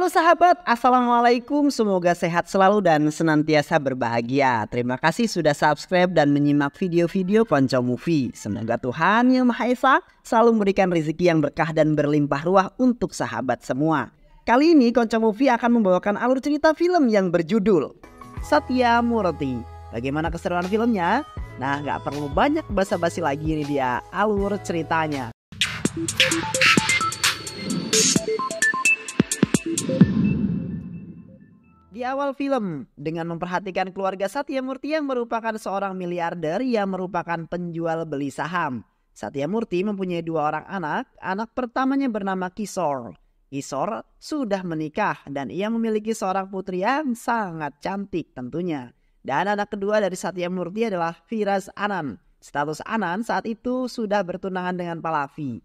Halo sahabat, Assalamualaikum. Semoga sehat selalu dan senantiasa berbahagia. Terima kasih sudah subscribe dan menyimak video-video Ponco Movie. Semoga Tuhan Yang Maha Esa selalu memberikan rezeki yang berkah dan berlimpah ruah untuk sahabat semua. Kali ini Ponco Movie akan membawakan alur cerita film yang berjudul Satya Murti. Bagaimana keseruan filmnya? Nah, gak perlu banyak basa-basi lagi ini dia alur ceritanya. Di awal film, dengan memperhatikan keluarga Satya Murti yang merupakan seorang miliarder yang merupakan penjual beli saham. Satya Murti mempunyai dua orang anak, anak pertamanya bernama Kisor. Kisor sudah menikah dan ia memiliki seorang putri yang sangat cantik tentunya. Dan anak kedua dari Satya Murti adalah Firas Anan. Status Anan saat itu sudah bertunangan dengan Palavi.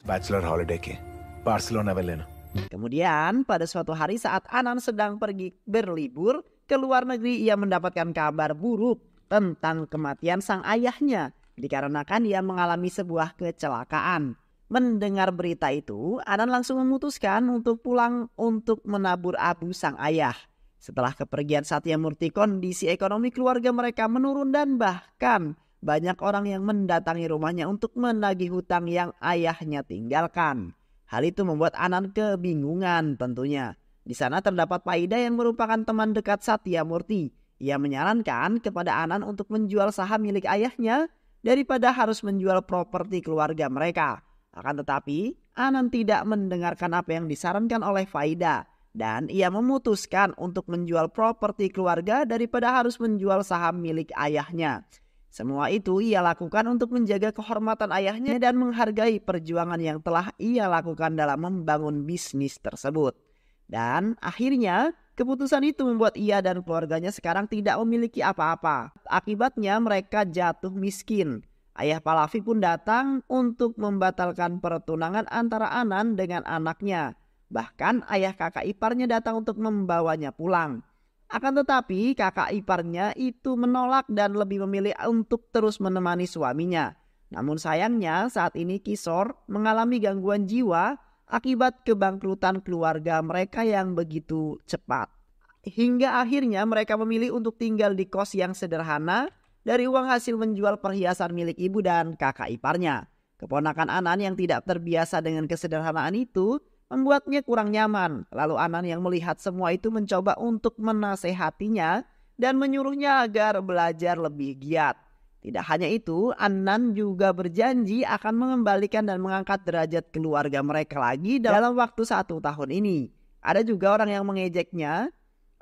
Bachelor holiday ke Barcelona Velena. Kemudian pada suatu hari saat Anan sedang pergi berlibur ke luar negeri ia mendapatkan kabar buruk tentang kematian sang ayahnya dikarenakan ia mengalami sebuah kecelakaan. Mendengar berita itu, Anan langsung memutuskan untuk pulang untuk menabur abu sang ayah. Setelah kepergian Satya Murti, kondisi ekonomi keluarga mereka menurun dan bahkan banyak orang yang mendatangi rumahnya untuk menagih hutang yang ayahnya tinggalkan. Hal itu membuat Anan kebingungan tentunya. Di sana terdapat Paida yang merupakan teman dekat Satya Murti. Ia menyarankan kepada Anan untuk menjual saham milik ayahnya daripada harus menjual properti keluarga mereka. Akan tetapi, Anan tidak mendengarkan apa yang disarankan oleh Faida dan ia memutuskan untuk menjual properti keluarga daripada harus menjual saham milik ayahnya. Semua itu ia lakukan untuk menjaga kehormatan ayahnya dan menghargai perjuangan yang telah ia lakukan dalam membangun bisnis tersebut. Dan akhirnya, keputusan itu membuat ia dan keluarganya sekarang tidak memiliki apa-apa. Akibatnya, mereka jatuh miskin. Ayah Palavi pun datang untuk membatalkan pertunangan antara Anan dengan anaknya. Bahkan ayah kakak iparnya datang untuk membawanya pulang. Akan tetapi kakak iparnya itu menolak dan lebih memilih untuk terus menemani suaminya. Namun sayangnya saat ini Kisor mengalami gangguan jiwa akibat kebangkrutan keluarga mereka yang begitu cepat. Hingga akhirnya mereka memilih untuk tinggal di kos yang sederhana dari uang hasil menjual perhiasan milik ibu dan kakak iparnya. Keponakan Anan yang tidak terbiasa dengan kesederhanaan itu membuatnya kurang nyaman. Lalu Anan yang melihat semua itu mencoba untuk menasehatinya dan menyuruhnya agar belajar lebih giat. Tidak hanya itu, Anan juga berjanji akan mengembalikan dan mengangkat derajat keluarga mereka lagi dalam waktu satu tahun ini. Ada juga orang yang mengejeknya.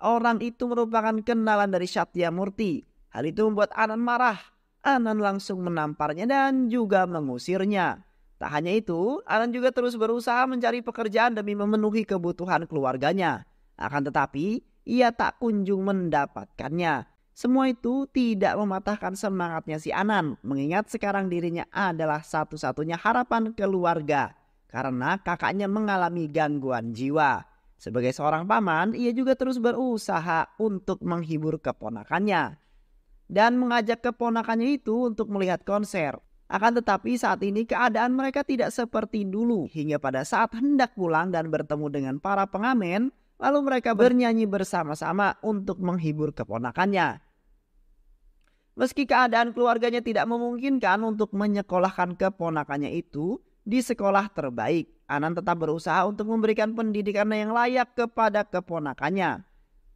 Orang itu merupakan kenalan dari Satya Murti. Hal itu membuat Anan marah. Anan langsung menamparnya dan juga mengusirnya. Tak hanya itu, Alan juga terus berusaha mencari pekerjaan demi memenuhi kebutuhan keluarganya. Akan tetapi, ia tak kunjung mendapatkannya. Semua itu tidak mematahkan semangatnya si Anan, mengingat sekarang dirinya adalah satu-satunya harapan keluarga karena kakaknya mengalami gangguan jiwa. Sebagai seorang paman, ia juga terus berusaha untuk menghibur keponakannya dan mengajak keponakannya itu untuk melihat konser akan tetapi saat ini keadaan mereka tidak seperti dulu hingga pada saat hendak pulang dan bertemu dengan para pengamen lalu mereka bernyanyi bersama-sama untuk menghibur keponakannya. Meski keadaan keluarganya tidak memungkinkan untuk menyekolahkan keponakannya itu di sekolah terbaik, Anan tetap berusaha untuk memberikan pendidikan yang layak kepada keponakannya.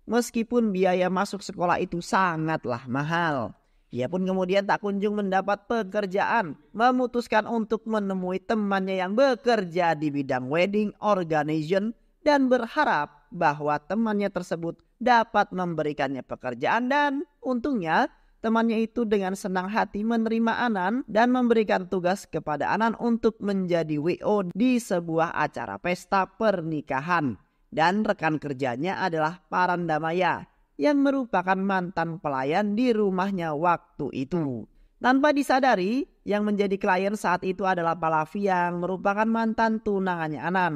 Meskipun biaya masuk sekolah itu sangatlah mahal. Ia pun kemudian tak kunjung mendapat pekerjaan, memutuskan untuk menemui temannya yang bekerja di bidang wedding organization dan berharap bahwa temannya tersebut dapat memberikannya pekerjaan dan untungnya temannya itu dengan senang hati menerima Anan dan memberikan tugas kepada Anan untuk menjadi WO di sebuah acara pesta pernikahan. Dan rekan kerjanya adalah Parandamaya yang merupakan mantan pelayan di rumahnya waktu itu. Tanpa disadari, yang menjadi klien saat itu adalah Palavi yang merupakan mantan tunangannya Anan.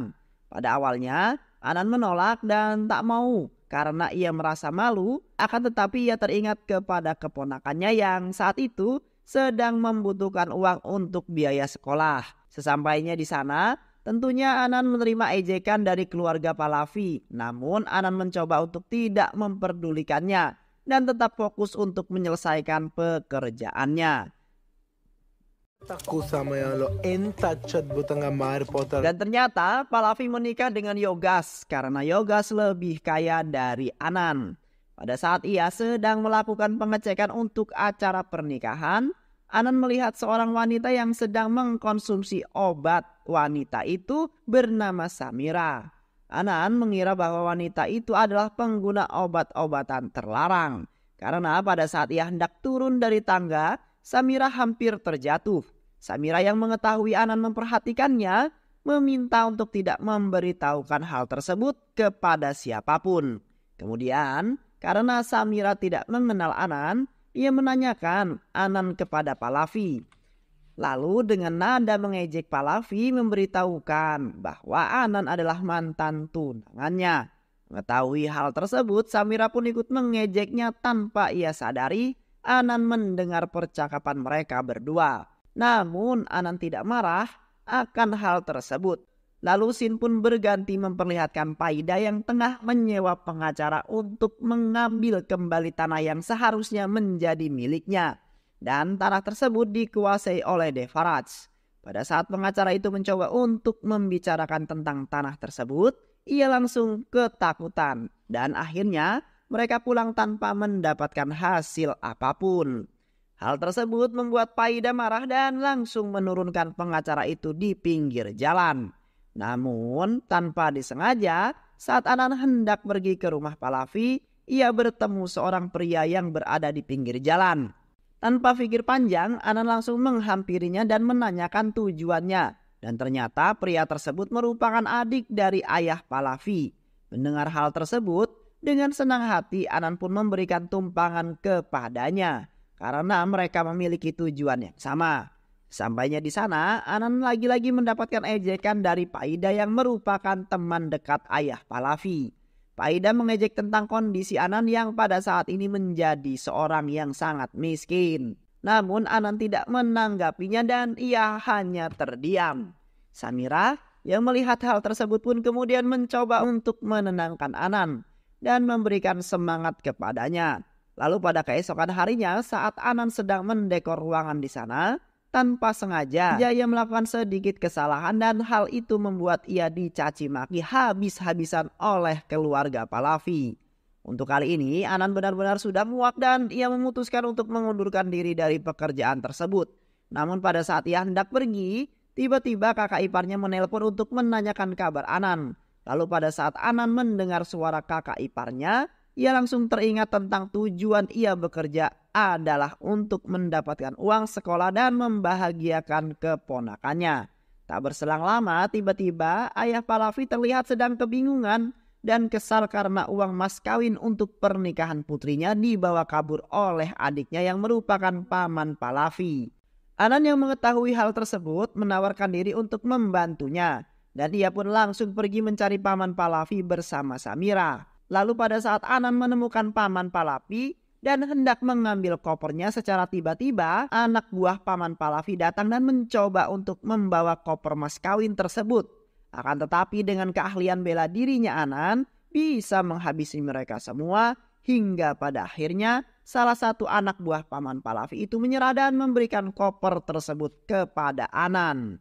Pada awalnya, Anan menolak dan tak mau karena ia merasa malu, akan tetapi ia teringat kepada keponakannya yang saat itu sedang membutuhkan uang untuk biaya sekolah. Sesampainya di sana, Tentunya Anan menerima ejekan dari keluarga Palavi, namun Anan mencoba untuk tidak memperdulikannya dan tetap fokus untuk menyelesaikan pekerjaannya. Dan ternyata Palavi menikah dengan Yogas karena Yogas lebih kaya dari Anan. Pada saat ia sedang melakukan pengecekan untuk acara pernikahan, Anan melihat seorang wanita yang sedang mengkonsumsi obat. Wanita itu bernama Samira. Anan mengira bahwa wanita itu adalah pengguna obat-obatan terlarang. Karena pada saat ia hendak turun dari tangga, Samira hampir terjatuh. Samira yang mengetahui Anan memperhatikannya, meminta untuk tidak memberitahukan hal tersebut kepada siapapun. Kemudian, karena Samira tidak mengenal Anan, ia menanyakan Anan kepada Palavi. Lalu dengan nada mengejek Palavi memberitahukan bahwa Anan adalah mantan tunangannya. Mengetahui hal tersebut, Samira pun ikut mengejeknya tanpa ia sadari. Anan mendengar percakapan mereka berdua. Namun Anan tidak marah akan hal tersebut. Lalu Sin pun berganti memperlihatkan Paida yang tengah menyewa pengacara untuk mengambil kembali tanah yang seharusnya menjadi miliknya. Dan tanah tersebut dikuasai oleh Devaraj. Pada saat pengacara itu mencoba untuk membicarakan tentang tanah tersebut, ia langsung ketakutan. Dan akhirnya mereka pulang tanpa mendapatkan hasil apapun. Hal tersebut membuat Paida marah dan langsung menurunkan pengacara itu di pinggir jalan. Namun tanpa disengaja saat Anan hendak pergi ke rumah Palavi ia bertemu seorang pria yang berada di pinggir jalan. Tanpa pikir panjang, Anan langsung menghampirinya dan menanyakan tujuannya. Dan ternyata pria tersebut merupakan adik dari ayah Palavi. Mendengar hal tersebut, dengan senang hati Anan pun memberikan tumpangan kepadanya. Karena mereka memiliki tujuan yang sama. Sampainya di sana, Anan lagi-lagi mendapatkan ejekan dari Paida yang merupakan teman dekat ayah Palavi. Paida mengejek tentang kondisi Anan yang pada saat ini menjadi seorang yang sangat miskin. Namun Anan tidak menanggapinya dan ia hanya terdiam. Samira yang melihat hal tersebut pun kemudian mencoba untuk menenangkan Anan dan memberikan semangat kepadanya. Lalu pada keesokan harinya saat Anan sedang mendekor ruangan di sana, tanpa sengaja. Jaya melakukan sedikit kesalahan dan hal itu membuat ia dicaci maki habis-habisan oleh keluarga palavi. Untuk kali ini, Anan benar-benar sudah muak dan ia memutuskan untuk mengundurkan diri dari pekerjaan tersebut. Namun pada saat ia hendak pergi, tiba-tiba kakak iparnya menelpon untuk menanyakan kabar Anan. Lalu pada saat Anan mendengar suara kakak iparnya, ia langsung teringat tentang tujuan ia bekerja adalah untuk mendapatkan uang sekolah dan membahagiakan keponakannya. Tak berselang lama, tiba-tiba ayah Palavi terlihat sedang kebingungan dan kesal karena uang mas kawin untuk pernikahan putrinya dibawa kabur oleh adiknya yang merupakan paman Palavi. Anan yang mengetahui hal tersebut menawarkan diri untuk membantunya dan ia pun langsung pergi mencari paman Palavi bersama Samira. Lalu pada saat Anan menemukan paman Palapi dan hendak mengambil kopernya secara tiba-tiba, anak buah paman Palavi datang dan mencoba untuk membawa koper mas kawin tersebut. Akan tetapi dengan keahlian bela dirinya Anan, bisa menghabisi mereka semua hingga pada akhirnya salah satu anak buah paman Palavi itu menyerah dan memberikan koper tersebut kepada Anan.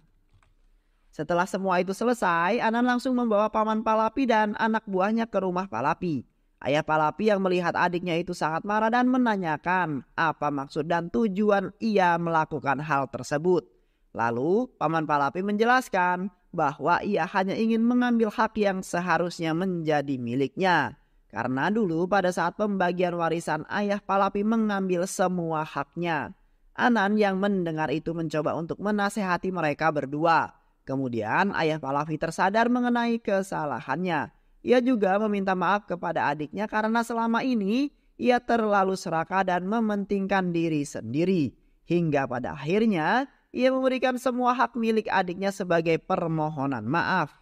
Setelah semua itu selesai, Anan langsung membawa paman Palapi dan anak buahnya ke rumah Palapi. Ayah Palapi yang melihat adiknya itu sangat marah dan menanyakan apa maksud dan tujuan ia melakukan hal tersebut. Lalu paman Palapi menjelaskan bahwa ia hanya ingin mengambil hak yang seharusnya menjadi miliknya. Karena dulu pada saat pembagian warisan ayah Palapi mengambil semua haknya. Anan yang mendengar itu mencoba untuk menasehati mereka berdua. Kemudian ayah Palavi tersadar mengenai kesalahannya. Ia juga meminta maaf kepada adiknya karena selama ini ia terlalu serakah dan mementingkan diri sendiri. Hingga pada akhirnya ia memberikan semua hak milik adiknya sebagai permohonan maaf.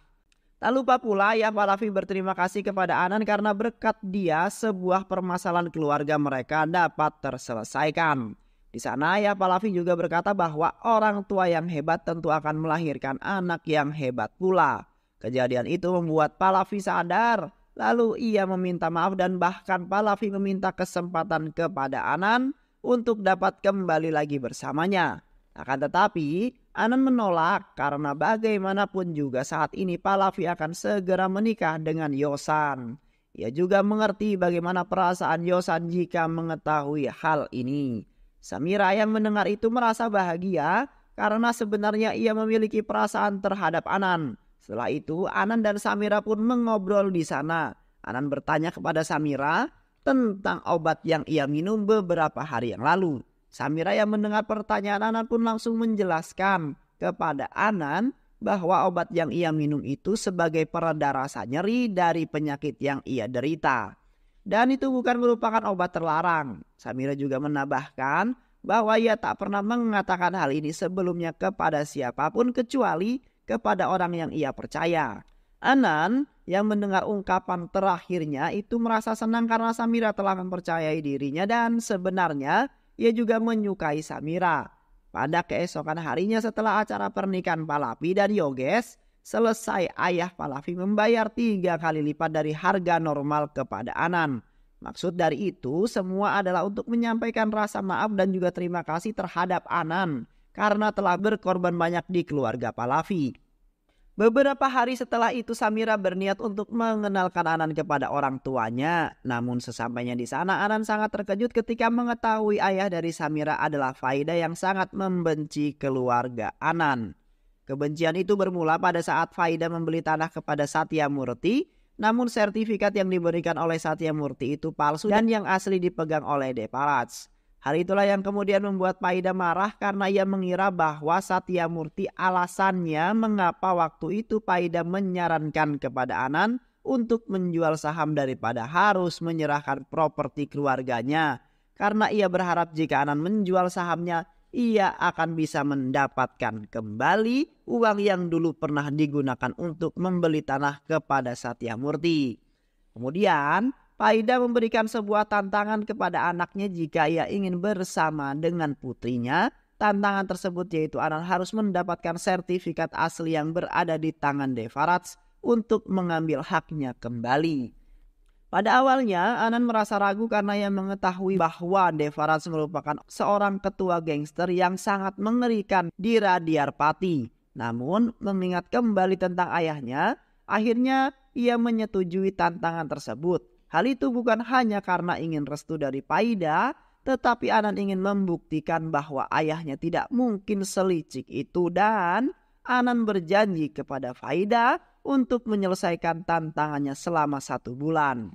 Tak lupa pula ayah Palavi berterima kasih kepada Anan karena berkat dia sebuah permasalahan keluarga mereka dapat terselesaikan. Di sana ya Palavi juga berkata bahwa orang tua yang hebat tentu akan melahirkan anak yang hebat pula. Kejadian itu membuat Palavi sadar. Lalu ia meminta maaf dan bahkan Palavi meminta kesempatan kepada Anan untuk dapat kembali lagi bersamanya. Akan tetapi Anan menolak karena bagaimanapun juga saat ini Palavi akan segera menikah dengan Yosan. Ia juga mengerti bagaimana perasaan Yosan jika mengetahui hal ini. Samira yang mendengar itu merasa bahagia karena sebenarnya ia memiliki perasaan terhadap Anan. Setelah itu Anan dan Samira pun mengobrol di sana. Anan bertanya kepada Samira tentang obat yang ia minum beberapa hari yang lalu. Samira yang mendengar pertanyaan Anan pun langsung menjelaskan kepada Anan bahwa obat yang ia minum itu sebagai pereda rasa nyeri dari penyakit yang ia derita. Dan itu bukan merupakan obat terlarang. Samira juga menambahkan bahwa ia tak pernah mengatakan hal ini sebelumnya kepada siapapun kecuali kepada orang yang ia percaya. Anan yang mendengar ungkapan terakhirnya itu merasa senang karena Samira telah mempercayai dirinya dan sebenarnya ia juga menyukai Samira. Pada keesokan harinya setelah acara pernikahan Palapi dan Yoges, Selesai ayah Falafi membayar tiga kali lipat dari harga normal kepada Anan. Maksud dari itu semua adalah untuk menyampaikan rasa maaf dan juga terima kasih terhadap Anan karena telah berkorban banyak di keluarga Palavi. Beberapa hari setelah itu Samira berniat untuk mengenalkan Anan kepada orang tuanya. Namun sesampainya di sana Anan sangat terkejut ketika mengetahui ayah dari Samira adalah Faida yang sangat membenci keluarga Anan. Kebencian itu bermula pada saat Faida membeli tanah kepada Satya Murti, namun sertifikat yang diberikan oleh Satya Murti itu palsu dan yang asli dipegang oleh Deparats. Hal itulah yang kemudian membuat Faida marah karena ia mengira bahwa Satya Murti alasannya mengapa waktu itu Faida menyarankan kepada Anan untuk menjual saham daripada harus menyerahkan properti keluarganya. Karena ia berharap jika Anan menjual sahamnya, ia akan bisa mendapatkan kembali uang yang dulu pernah digunakan untuk membeli tanah kepada Satya Murti. Kemudian, Paida memberikan sebuah tantangan kepada anaknya jika ia ingin bersama dengan putrinya. Tantangan tersebut yaitu anak harus mendapatkan sertifikat asli yang berada di tangan Devarats untuk mengambil haknya kembali. Pada awalnya, Anan merasa ragu karena ia mengetahui bahwa Devaras merupakan seorang ketua gangster yang sangat mengerikan di Pati. Namun, mengingat kembali tentang ayahnya, akhirnya ia menyetujui tantangan tersebut. Hal itu bukan hanya karena ingin restu dari Paida, tetapi Anan ingin membuktikan bahwa ayahnya tidak mungkin selicik itu dan Anan berjanji kepada Faida untuk menyelesaikan tantangannya selama satu bulan.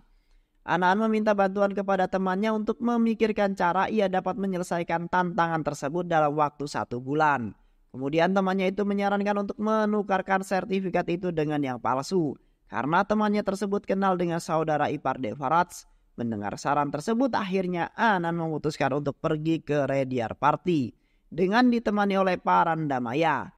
Anan meminta bantuan kepada temannya untuk memikirkan cara ia dapat menyelesaikan tantangan tersebut dalam waktu satu bulan. Kemudian temannya itu menyarankan untuk menukarkan sertifikat itu dengan yang palsu. Karena temannya tersebut kenal dengan saudara ipar Devarats, mendengar saran tersebut akhirnya Anan memutuskan untuk pergi ke Rediar Party dengan ditemani oleh Maya.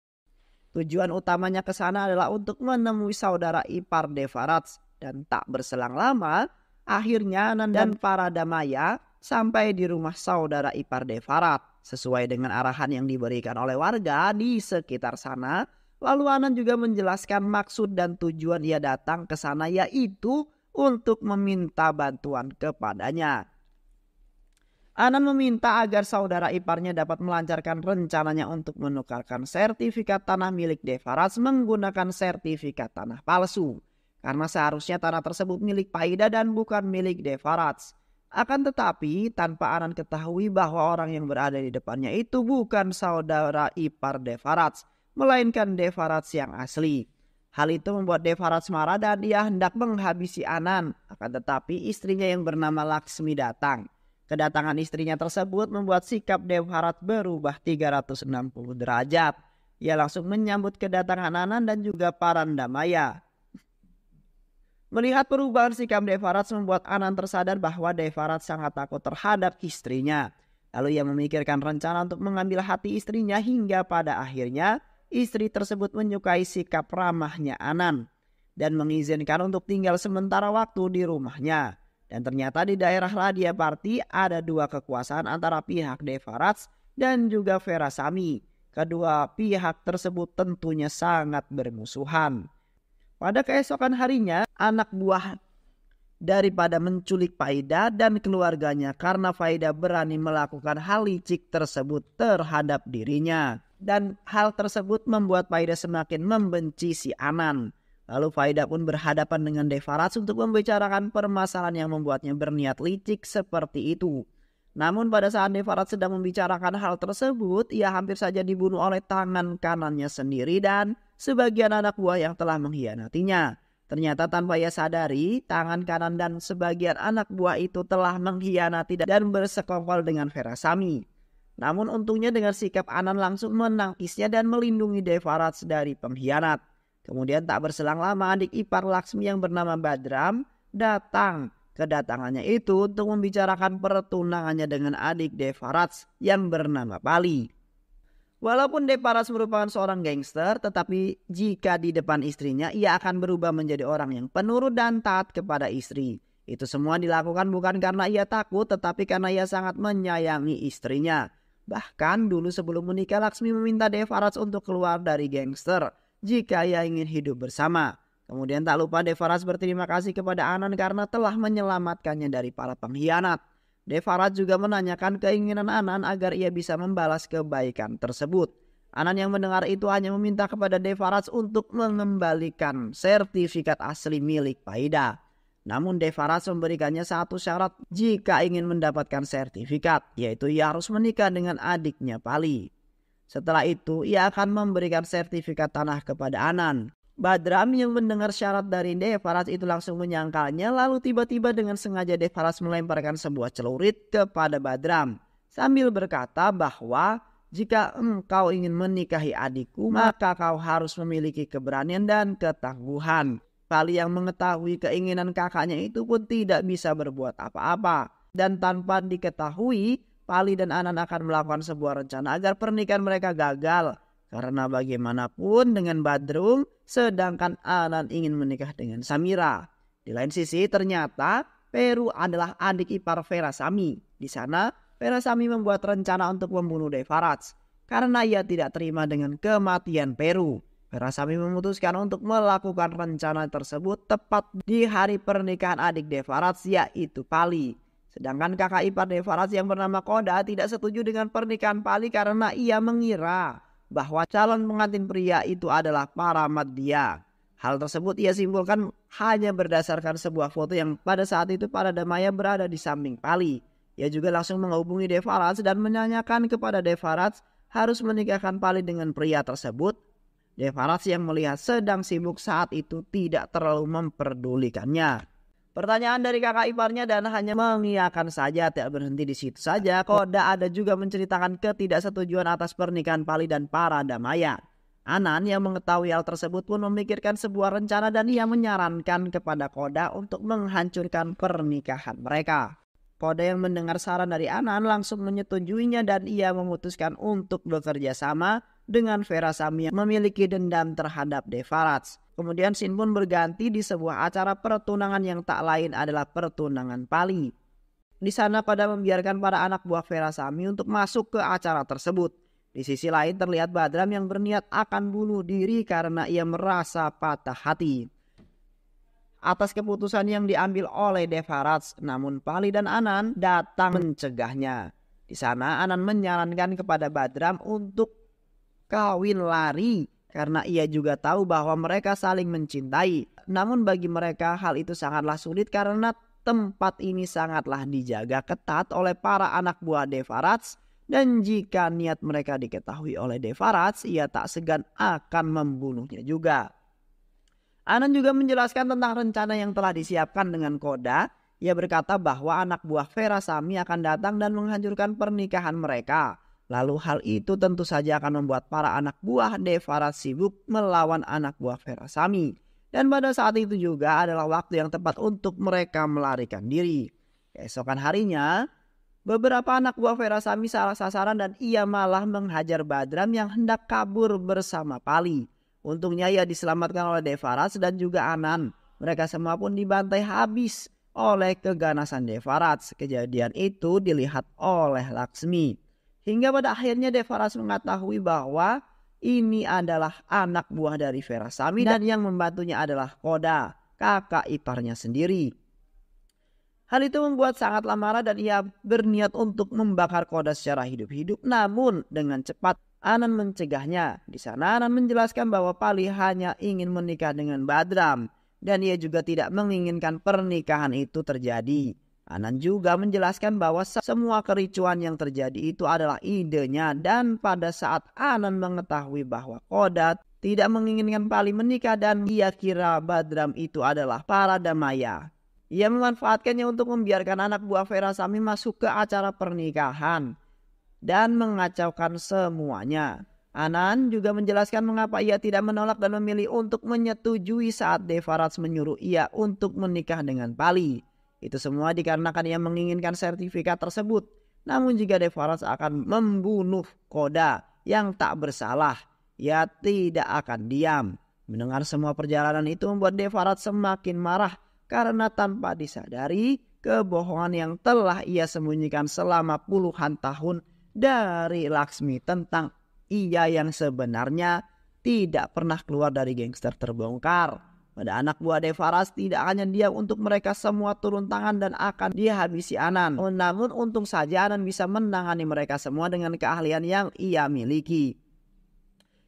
Tujuan utamanya ke sana adalah untuk menemui saudara ipar Devarats dan tak berselang lama akhirnya Nandan dan para Damaya sampai di rumah saudara ipar Devarat sesuai dengan arahan yang diberikan oleh warga di sekitar sana. Lalu Anan juga menjelaskan maksud dan tujuan ia datang ke sana yaitu untuk meminta bantuan kepadanya. Anan meminta agar saudara iparnya dapat melancarkan rencananya untuk menukarkan sertifikat tanah milik Devaras menggunakan sertifikat tanah palsu. Karena seharusnya tanah tersebut milik Paida dan bukan milik Devaras. Akan tetapi tanpa Anan ketahui bahwa orang yang berada di depannya itu bukan saudara ipar Devaras, Melainkan Devaras yang asli. Hal itu membuat Devaras marah dan dia hendak menghabisi Anan. Akan tetapi istrinya yang bernama Laksmi datang. Kedatangan istrinya tersebut membuat sikap Dev berubah 360 derajat. Ia langsung menyambut kedatangan Anan dan juga Parandamaya. Melihat perubahan sikap Devarat membuat Anan tersadar bahwa Devarat sangat takut terhadap istrinya. Lalu ia memikirkan rencana untuk mengambil hati istrinya hingga pada akhirnya istri tersebut menyukai sikap ramahnya Anan dan mengizinkan untuk tinggal sementara waktu di rumahnya. Dan ternyata di daerah Radia Party ada dua kekuasaan antara pihak Devarats dan juga Vera Sami. Kedua pihak tersebut tentunya sangat bermusuhan. Pada keesokan harinya, anak buah daripada menculik Faida dan keluarganya karena Faida berani melakukan hal licik tersebut terhadap dirinya. Dan hal tersebut membuat Faida semakin membenci si Anan. Lalu Faida pun berhadapan dengan Devarats untuk membicarakan permasalahan yang membuatnya berniat licik seperti itu. Namun pada saat Devarats sedang membicarakan hal tersebut, ia hampir saja dibunuh oleh tangan kanannya sendiri dan sebagian anak buah yang telah mengkhianatinya. Ternyata tanpa ia sadari, tangan kanan dan sebagian anak buah itu telah mengkhianati dan bersekongkol dengan Vera Sami. Namun untungnya dengan sikap Anan langsung menangkisnya dan melindungi Devarats dari pengkhianat. Kemudian tak berselang lama adik ipar Laksmi yang bernama Badram datang. Kedatangannya itu untuk membicarakan pertunangannya dengan adik Devarats yang bernama Pali. Walaupun Devarats merupakan seorang gangster, tetapi jika di depan istrinya ia akan berubah menjadi orang yang penurut dan taat kepada istri. Itu semua dilakukan bukan karena ia takut tetapi karena ia sangat menyayangi istrinya. Bahkan dulu sebelum menikah Laksmi meminta Devarats untuk keluar dari gangster jika ia ingin hidup bersama. Kemudian tak lupa Devaras berterima kasih kepada Anan karena telah menyelamatkannya dari para pengkhianat. Devaras juga menanyakan keinginan Anan agar ia bisa membalas kebaikan tersebut. Anan yang mendengar itu hanya meminta kepada Devaras untuk mengembalikan sertifikat asli milik Paida. Namun Devaras memberikannya satu syarat jika ingin mendapatkan sertifikat, yaitu ia harus menikah dengan adiknya Pali. Setelah itu, ia akan memberikan sertifikat tanah kepada Anan. Badram yang mendengar syarat dari Devaras itu langsung menyangkalnya lalu tiba-tiba dengan sengaja Devaras melemparkan sebuah celurit kepada Badram sambil berkata bahwa jika engkau ingin menikahi adikku maka kau harus memiliki keberanian dan ketangguhan. Kali yang mengetahui keinginan kakaknya itu pun tidak bisa berbuat apa-apa dan tanpa diketahui Pali dan Anan akan melakukan sebuah rencana agar pernikahan mereka gagal. Karena bagaimanapun dengan Badrung, sedangkan Anan ingin menikah dengan Samira. Di lain sisi, ternyata Peru adalah adik ipar Vera Sami. Di sana, Vera Sami membuat rencana untuk membunuh Devarats karena ia tidak terima dengan kematian Peru. Vera Sami memutuskan untuk melakukan rencana tersebut tepat di hari pernikahan adik Devarats yaitu Pali. Sedangkan kakak ipar Devaras yang bernama Koda tidak setuju dengan pernikahan Pali karena ia mengira bahwa calon pengantin pria itu adalah para madya. Hal tersebut ia simpulkan hanya berdasarkan sebuah foto yang pada saat itu para Damaya berada di samping Pali. Ia juga langsung menghubungi Devaraz dan menanyakan kepada Devaraz harus menikahkan Pali dengan pria tersebut. Devaraz yang melihat sedang sibuk saat itu tidak terlalu memperdulikannya. Pertanyaan dari kakak iparnya dan hanya mengiakan saja tidak berhenti di situ saja. Koda ada juga menceritakan ketidaksetujuan atas pernikahan Pali dan para Damaya. Anan yang mengetahui hal tersebut pun memikirkan sebuah rencana dan ia menyarankan kepada Koda untuk menghancurkan pernikahan mereka. Koda yang mendengar saran dari Anan langsung menyetujuinya dan ia memutuskan untuk bekerja sama dengan Vera Samia memiliki dendam terhadap Devarats. Kemudian sin pun berganti di sebuah acara pertunangan yang tak lain adalah pertunangan Pali. Di sana pada membiarkan para anak buah Vera Sami untuk masuk ke acara tersebut. Di sisi lain terlihat Badram yang berniat akan bunuh diri karena ia merasa patah hati. Atas keputusan yang diambil oleh Devarats, namun Pali dan Anan datang mencegahnya. Di sana Anan menyarankan kepada Badram untuk kawin lari karena ia juga tahu bahwa mereka saling mencintai. Namun bagi mereka hal itu sangatlah sulit karena tempat ini sangatlah dijaga ketat oleh para anak buah Devarats dan jika niat mereka diketahui oleh Devarats, ia tak segan akan membunuhnya juga. Anan juga menjelaskan tentang rencana yang telah disiapkan dengan Koda. Ia berkata bahwa anak buah Vera Sami akan datang dan menghancurkan pernikahan mereka. Lalu hal itu tentu saja akan membuat para anak buah Devara sibuk melawan anak buah Verasami. Dan pada saat itu juga adalah waktu yang tepat untuk mereka melarikan diri. Keesokan harinya, beberapa anak buah Verasami salah sasaran dan ia malah menghajar Badram yang hendak kabur bersama Pali. Untungnya ia diselamatkan oleh Devaras dan juga Anan. Mereka semua pun dibantai habis oleh keganasan Devarats. Kejadian itu dilihat oleh Laksmi. Hingga pada akhirnya Devaras mengetahui bahwa ini adalah anak buah dari Verasami dan yang membantunya adalah Koda, kakak iparnya sendiri. Hal itu membuat sangat marah dan ia berniat untuk membakar Koda secara hidup-hidup. Namun dengan cepat Anan mencegahnya. Di sana Anan menjelaskan bahwa Pali hanya ingin menikah dengan Badram dan ia juga tidak menginginkan pernikahan itu terjadi. Anan juga menjelaskan bahwa semua kericuan yang terjadi itu adalah idenya dan pada saat Anan mengetahui bahwa Kodat tidak menginginkan Pali menikah dan ia kira Badram itu adalah para damaya. Ia memanfaatkannya untuk membiarkan anak buah Vera Sami masuk ke acara pernikahan dan mengacaukan semuanya. Anan juga menjelaskan mengapa ia tidak menolak dan memilih untuk menyetujui saat Devarats menyuruh ia untuk menikah dengan Pali. Itu semua dikarenakan ia menginginkan sertifikat tersebut. Namun jika Devaras akan membunuh Koda yang tak bersalah, ia tidak akan diam. Mendengar semua perjalanan itu membuat Devarat semakin marah karena tanpa disadari kebohongan yang telah ia sembunyikan selama puluhan tahun dari Laksmi tentang ia yang sebenarnya tidak pernah keluar dari gangster terbongkar. Pada anak buah Devaras tidak hanya dia untuk mereka semua turun tangan dan akan dihabisi Anan. Oh, namun untung saja Anan bisa menangani mereka semua dengan keahlian yang ia miliki.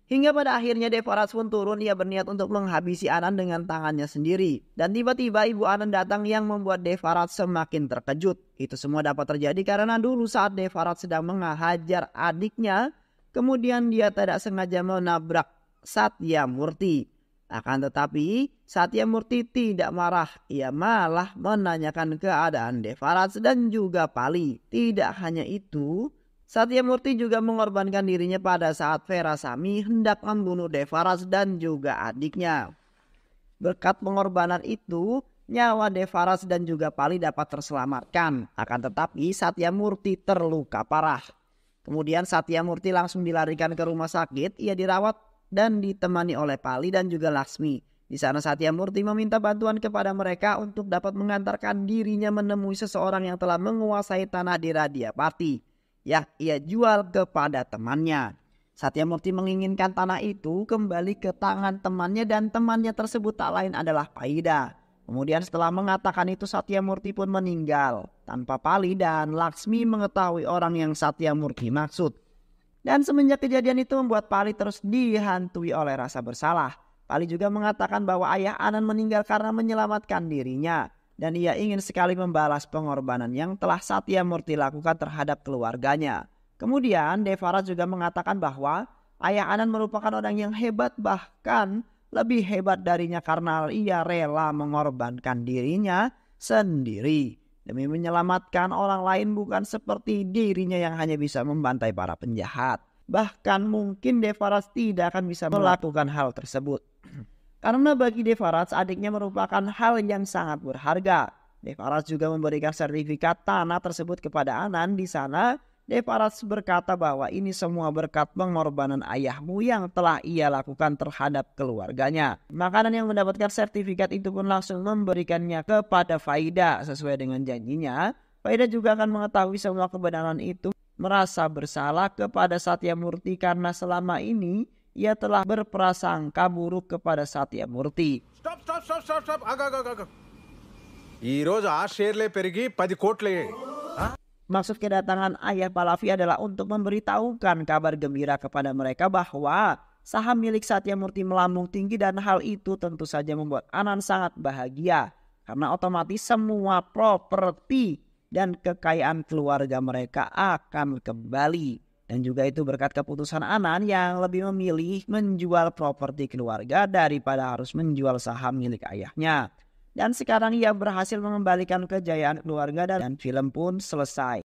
Hingga pada akhirnya Devaras pun turun ia berniat untuk menghabisi Anan dengan tangannya sendiri. Dan tiba-tiba ibu Anan datang yang membuat Devaras semakin terkejut. Itu semua dapat terjadi karena dulu saat Devaras sedang menghajar adiknya, kemudian dia tidak sengaja menabrak Satya Murti. Akan tetapi Satya Murti tidak marah. Ia malah menanyakan keadaan Devaraj dan juga Pali. Tidak hanya itu, Satya Murti juga mengorbankan dirinya pada saat Vera Sami hendak membunuh Devaraj dan juga adiknya. Berkat pengorbanan itu, nyawa Devaraj dan juga Pali dapat terselamatkan. Akan tetapi Satya Murti terluka parah. Kemudian Satya Murti langsung dilarikan ke rumah sakit. Ia dirawat dan ditemani oleh Pali dan juga Laksmi. Di sana Satya Murti meminta bantuan kepada mereka untuk dapat mengantarkan dirinya menemui seseorang yang telah menguasai tanah di Radiapati yang ia jual kepada temannya. Satya Murti menginginkan tanah itu kembali ke tangan temannya dan temannya tersebut tak lain adalah Paida. Kemudian setelah mengatakan itu Satya Murti pun meninggal tanpa Pali dan Laksmi mengetahui orang yang Satya Murti maksud. Dan semenjak kejadian itu membuat Pali terus dihantui oleh rasa bersalah. Pali juga mengatakan bahwa ayah Anan meninggal karena menyelamatkan dirinya. Dan ia ingin sekali membalas pengorbanan yang telah Satya Murti lakukan terhadap keluarganya. Kemudian Devara juga mengatakan bahwa ayah Anan merupakan orang yang hebat bahkan lebih hebat darinya karena ia rela mengorbankan dirinya sendiri demi menyelamatkan orang lain bukan seperti dirinya yang hanya bisa membantai para penjahat. Bahkan mungkin Devaraj tidak akan bisa melakukan hal tersebut. Karena bagi Devaraj adiknya merupakan hal yang sangat berharga. Devaraj juga memberikan sertifikat tanah tersebut kepada Anan di sana Deparas berkata bahwa ini semua berkat pengorbanan ayahmu yang telah ia lakukan terhadap keluarganya. Makanan yang mendapatkan sertifikat itu pun langsung memberikannya kepada Faida sesuai dengan janjinya. Faida juga akan mengetahui semua kebenaran itu, merasa bersalah kepada Satya Murti karena selama ini ia telah berprasangka buruk kepada Satya Murti. Stop, stop, stop, stop, stop. Agak, agak, agak. Ini hari share le pergi 10 kotle. Maksud kedatangan ayah Palavi adalah untuk memberitahukan kabar gembira kepada mereka bahwa saham milik Satya Murti melambung tinggi dan hal itu tentu saja membuat Anan sangat bahagia karena otomatis semua properti dan kekayaan keluarga mereka akan kembali. Dan juga itu berkat keputusan Anan yang lebih memilih menjual properti keluarga daripada harus menjual saham milik ayahnya. Dan sekarang ia berhasil mengembalikan kejayaan keluarga dan film pun selesai.